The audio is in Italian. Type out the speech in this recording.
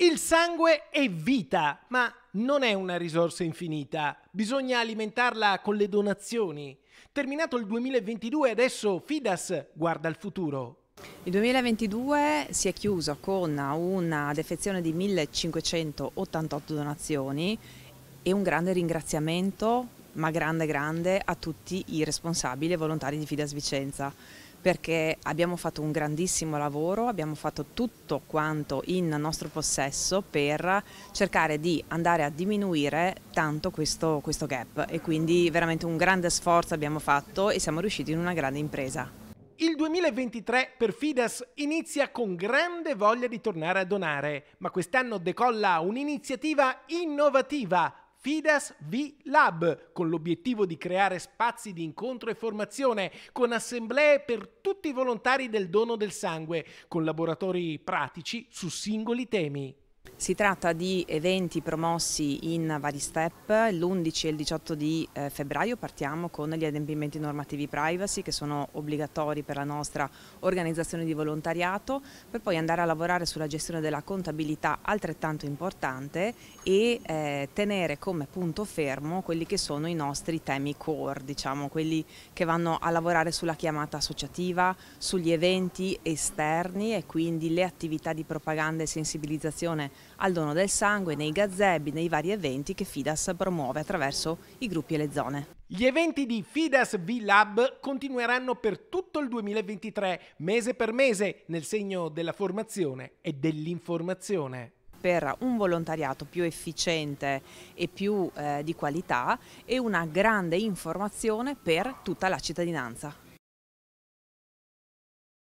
Il sangue è vita, ma non è una risorsa infinita. Bisogna alimentarla con le donazioni. Terminato il 2022, adesso Fidas guarda al futuro. Il 2022 si è chiuso con una defezione di 1588 donazioni e un grande ringraziamento, ma grande grande, a tutti i responsabili e volontari di Fidas Vicenza perché abbiamo fatto un grandissimo lavoro, abbiamo fatto tutto quanto in nostro possesso per cercare di andare a diminuire tanto questo, questo gap e quindi veramente un grande sforzo abbiamo fatto e siamo riusciti in una grande impresa. Il 2023 per Fides inizia con grande voglia di tornare a donare, ma quest'anno decolla un'iniziativa innovativa Fidas V Lab, con l'obiettivo di creare spazi di incontro e formazione, con assemblee per tutti i volontari del dono del sangue, con laboratori pratici su singoli temi. Si tratta di eventi promossi in vari step, l'11 e il 18 di eh, febbraio partiamo con gli adempimenti normativi privacy che sono obbligatori per la nostra organizzazione di volontariato, per poi andare a lavorare sulla gestione della contabilità altrettanto importante e eh, tenere come punto fermo quelli che sono i nostri temi core, diciamo, quelli che vanno a lavorare sulla chiamata associativa, sugli eventi esterni e quindi le attività di propaganda e sensibilizzazione al dono del sangue nei gazebi, nei vari eventi che Fidas promuove attraverso i gruppi e le zone. Gli eventi di Fidas V-Lab continueranno per tutto il 2023, mese per mese, nel segno della formazione e dell'informazione per un volontariato più efficiente e più eh, di qualità e una grande informazione per tutta la cittadinanza.